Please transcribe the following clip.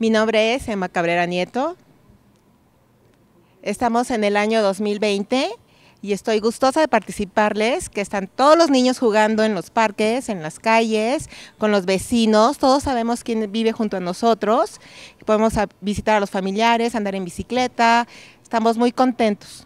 Mi nombre es Emma Cabrera Nieto. Estamos en el año 2020 y estoy gustosa de participarles, que están todos los niños jugando en los parques, en las calles, con los vecinos, todos sabemos quién vive junto a nosotros, podemos visitar a los familiares, andar en bicicleta, estamos muy contentos.